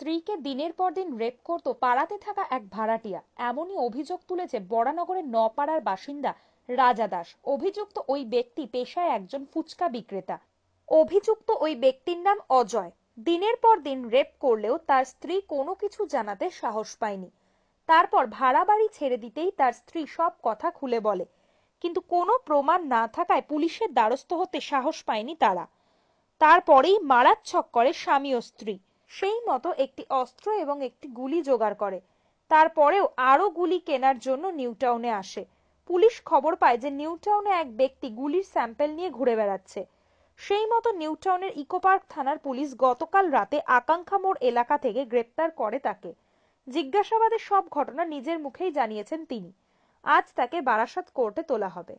স্ত্রীকে দিনের পর দিন রেপ করত পাড়াতে থাকা এক ভাড়াটিয়া এমনই অভিযোগ তুলেছে বরানগরের নপাড়ার বাসিন্দা রাজা দাস অভিযুক্ত ওই ব্যক্তি পেশায় একজন ফুচকা বিক্রেতা অভিযুক্ত ওই ব্যক্তির নাম অজয় দিনের পর দিন রেপ করলেও তার স্ত্রী কোনো কিছু জানাতে সাহস পায়নি তারপর ভাড়া বাড়ি ছেড়ে দিতেই তার স্ত্রী সব কথা খুলে বলে কিন্তু কোনো প্রমাণ না থাকায় পুলিশের দ্বারস্থ হতে সাহস পায়নি তারা তারপরেই মারাচ্ছক করে স্বামী ও স্ত্রী সেই মতো একটি অস্ত্র এবং একটি গুলি জোগাড় করে তারপরেও আরও গুলি কেনার জন্য নিউটাউনে আসে পুলিশ খবর পায় যে নিউটাউনে এক ব্যক্তি গুলির স্যাম্পেল নিয়ে ঘুরে বেড়াচ্ছে সেই মতো নিউটাউনের ইকোপার্ক থানার পুলিশ গতকাল রাতে আকাঙ্ক্ষা মোড় এলাকা থেকে গ্রেপ্তার করে তাকে জিজ্ঞাসাবাদে সব ঘটনা নিজের মুখেই জানিয়েছেন তিনি আজ তাকে বারাসাত কোর্টে তোলা হবে